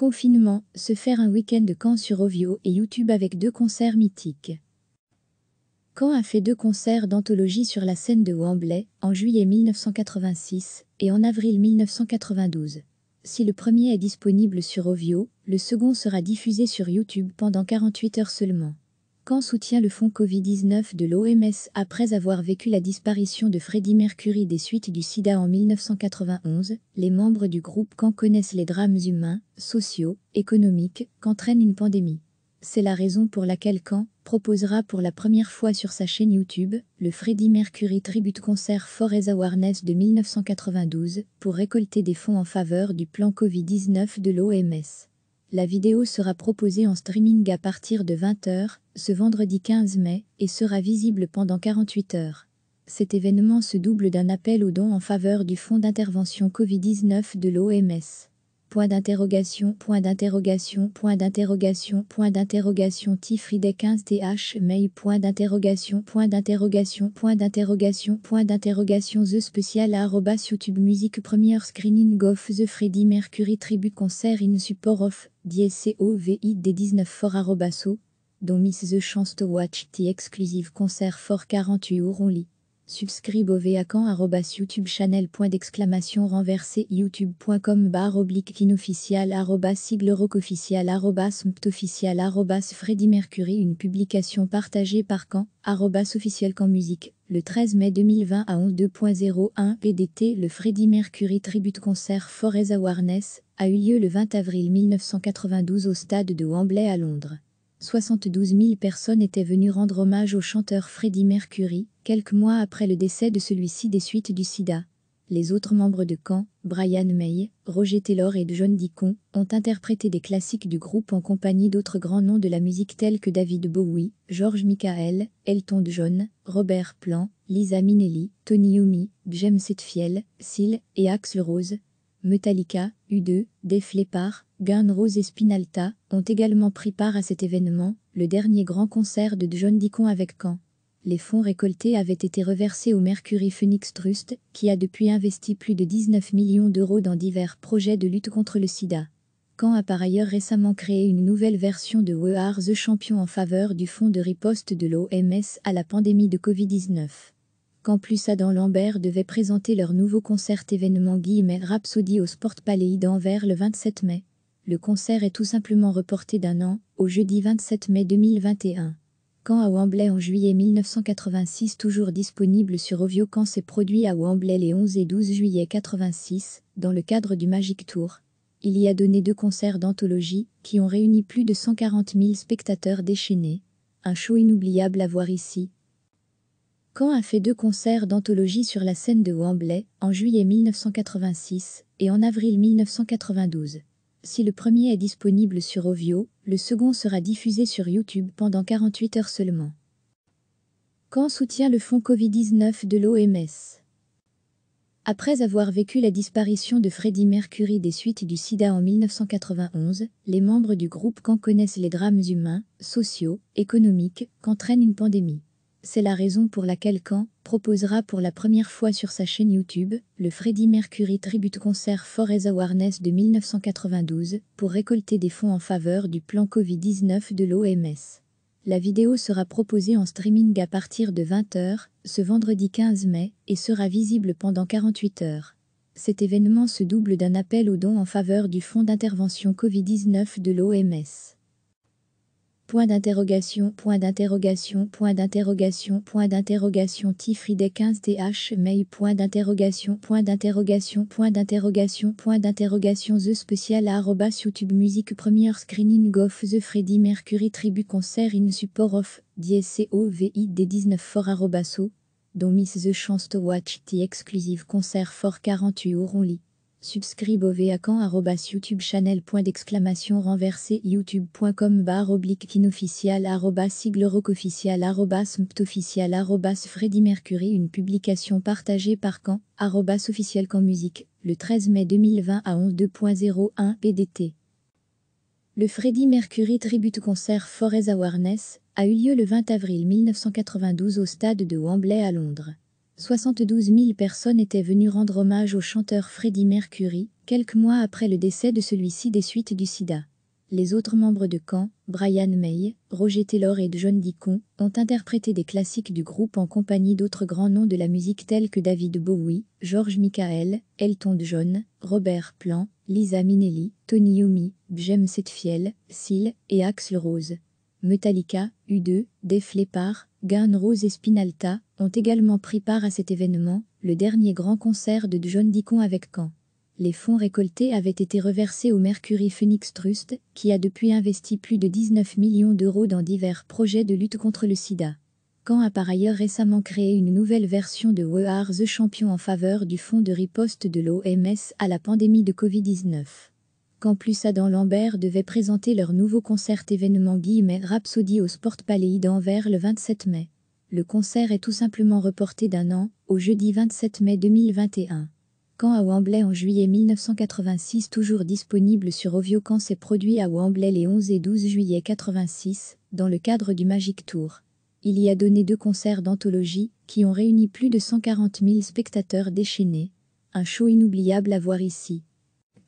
Confinement, se faire un week-end de Caen sur Ovio et YouTube avec deux concerts mythiques. Caen a fait deux concerts d'anthologie sur la scène de Wembley, en juillet 1986 et en avril 1992. Si le premier est disponible sur Ovio, le second sera diffusé sur YouTube pendant 48 heures seulement. Caen soutient le fonds Covid-19 de l'OMS après avoir vécu la disparition de Freddie Mercury des suites du sida en 1991. Les membres du groupe quand connaissent les drames humains, sociaux, économiques qu'entraîne une pandémie. C'est la raison pour laquelle Caen proposera pour la première fois sur sa chaîne YouTube le Freddie Mercury Tribute Concert For Awareness de 1992 pour récolter des fonds en faveur du plan Covid-19 de l'OMS. La vidéo sera proposée en streaming à partir de 20h ce vendredi 15 mai et sera visible pendant 48 h Cet événement se double d'un appel aux dons en faveur du Fonds d'intervention Covid-19 de l'OMS. Point d'interrogation, point d'interrogation, point d'interrogation, point d'interrogation, 15 e TH, mail, point d'interrogation, point d'interrogation, point d'interrogation, point d'interrogation, The Special, YouTube Music Première Screening of The Freddy Mercury Tribute Concert in Support of DSCOVID des 19 for dont Miss The Chance to Watch t Exclusive Concert for 48 Hours Only. Subscribe au vacan arrobas YouTube channel point d'exclamation renversé youtube.com bar oblique arrobas sigle rock official arrobas arrobas Freddy Mercury une publication partagée par Caen arrobas officiel Can Musique le 13 mai 2020 à 11.01 PDT le Freddy Mercury Tribute Concert For Awareness a eu lieu le 20 avril 1992 au stade de Wembley à Londres. 72 000 personnes étaient venues rendre hommage au chanteur Freddie Mercury, quelques mois après le décès de celui-ci des suites du sida. Les autres membres de Camp, Brian May, Roger Taylor et John Deacon, ont interprété des classiques du groupe en compagnie d'autres grands noms de la musique tels que David Bowie, George Michael, Elton John, Robert Plant, Lisa Minnelli, Tony yumi James Hetfield, Seal et Axl Rose, Metallica, U2, Def Leppard, Guns et Spinalta ont également pris part à cet événement, le dernier grand concert de John Deacon avec Caen. Les fonds récoltés avaient été reversés au Mercury Phoenix Trust, qui a depuis investi plus de 19 millions d'euros dans divers projets de lutte contre le sida. Caen a par ailleurs récemment créé une nouvelle version de We Are the Champion en faveur du fonds de riposte de l'OMS à la pandémie de Covid-19. Quand plus Adam Lambert devait présenter leur nouveau concert événement guillemets Rhapsody au Sport Palais d'Anvers le 27 mai. Le concert est tout simplement reporté d'un an, au jeudi 27 mai 2021. Quand à Wembley en juillet 1986 toujours disponible sur Ovio Quand s'est produit à Wembley les 11 et 12 juillet 86, dans le cadre du Magic Tour. Il y a donné deux concerts d'anthologie qui ont réuni plus de 140 000 spectateurs déchaînés. Un show inoubliable à voir ici, Caen a fait deux concerts d'anthologie sur la scène de Wembley, en juillet 1986 et en avril 1992. Si le premier est disponible sur Ovio, le second sera diffusé sur YouTube pendant 48 heures seulement. Caen soutient le fonds Covid-19 de l'OMS. Après avoir vécu la disparition de Freddie Mercury des suites du sida en 1991, les membres du groupe Caen connaissent les drames humains, sociaux, économiques qu'entraîne une pandémie. C'est la raison pour laquelle Caen proposera pour la première fois sur sa chaîne YouTube le Freddie Mercury Tribute Concert For Awareness de 1992 pour récolter des fonds en faveur du plan Covid-19 de l'OMS. La vidéo sera proposée en streaming à partir de 20h ce vendredi 15 mai et sera visible pendant 48 heures. Cet événement se double d'un appel aux dons en faveur du Fonds d'intervention Covid-19 de l'OMS. Point d'interrogation, point d'interrogation, point d'interrogation, point d'interrogation, tifridé 15 th, mail, point d'interrogation, point d'interrogation, point d'interrogation, point d'interrogation, the spécial arrobas YouTube Music première screening of the Freddy Mercury Tribu concert in support of, d 19 for arrobaso, dont miss the chance to watch the exclusive concert for 48 rond lit Subscribe au youtube channel point renversé youtube.com barre oblique official arrobas sigle official arrobas mptofficial arrobas Freddy Mercury une publication partagée par Caen arrobas officiel Can Musique le 13 mai 2020 à 11.01 PDT le Freddie Mercury Tribute Concert Forest Awareness a eu lieu le 20 avril 1992 au stade de Wembley à Londres. 72 000 personnes étaient venues rendre hommage au chanteur Freddie Mercury, quelques mois après le décès de celui-ci des suites du sida. Les autres membres de Camp, Brian May, Roger Taylor et John Deacon, ont interprété des classiques du groupe en compagnie d'autres grands noms de la musique tels que David Bowie, George Michael, Elton John, Robert Plant, Lisa Minnelli, Tony Yumi, James Setfiel, Seal et Axl Rose. Metallica, U2, Def Leppard, Rose et Spinalta ont également pris part à cet événement, le dernier grand concert de John Deacon avec Caen. Les fonds récoltés avaient été reversés au Mercury Phoenix Trust, qui a depuis investi plus de 19 millions d'euros dans divers projets de lutte contre le sida. Caen a par ailleurs récemment créé une nouvelle version de We Are the Champion en faveur du fonds de riposte de l'OMS à la pandémie de Covid-19 quand plus Adam Lambert devait présenter leur nouveau concert événement guillemets Rhapsody au Sport Palais d'Anvers le 27 mai. Le concert est tout simplement reporté d'un an, au jeudi 27 mai 2021. Quand à Wembley en juillet 1986 toujours disponible sur Ovio quand s'est produit à Wembley les 11 et 12 juillet 86, dans le cadre du Magic Tour. Il y a donné deux concerts d'anthologie qui ont réuni plus de 140 000 spectateurs déchaînés. Un show inoubliable à voir ici.